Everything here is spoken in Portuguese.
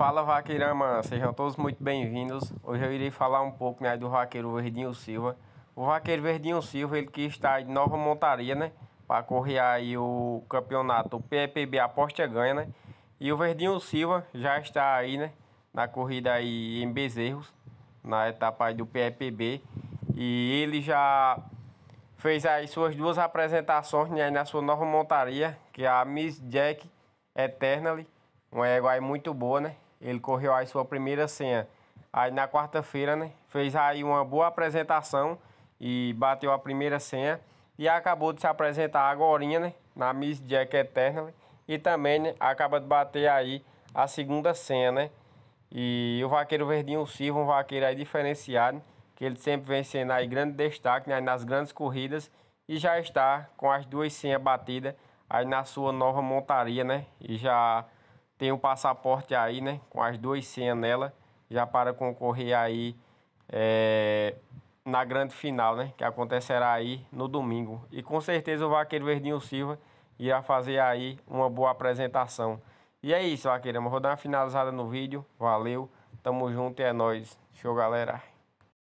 Fala Vaqueirama, sejam todos muito bem-vindos. Hoje eu irei falar um pouco né, do vaqueiro Verdinho Silva. O vaqueiro Verdinho Silva, ele que está em Nova Montaria, né? Para correr aí o campeonato o PEPB Aposta Ganha, né? E o Verdinho Silva já está aí, né? Na corrida aí em Bezerros, na etapa aí do PEPB. E ele já fez aí suas duas apresentações né, na sua nova montaria, que é a Miss Jack Eternally. Uma égua aí muito boa, né? Ele correu aí sua primeira senha. Aí na quarta-feira, né? Fez aí uma boa apresentação e bateu a primeira senha. E acabou de se apresentar agora, né? Na Miss Jack Eterna. E também né, acaba de bater aí a segunda senha, né? E o vaqueiro Verdinho Silva, um vaqueiro aí diferenciado, que ele sempre vem sendo aí grande destaque né, nas grandes corridas e já está com as duas senhas batidas aí na sua nova montaria, né? E já tem o passaporte aí, né? Com as duas senhas nela, já para concorrer aí é, na grande final, né? Que acontecerá aí no domingo. E com certeza o Vaqueiro Verdinho Silva irá fazer aí uma boa apresentação. E é isso, Vaqueiro. vou dar uma finalizada no vídeo. Valeu, tamo junto e é nóis. Show, galera.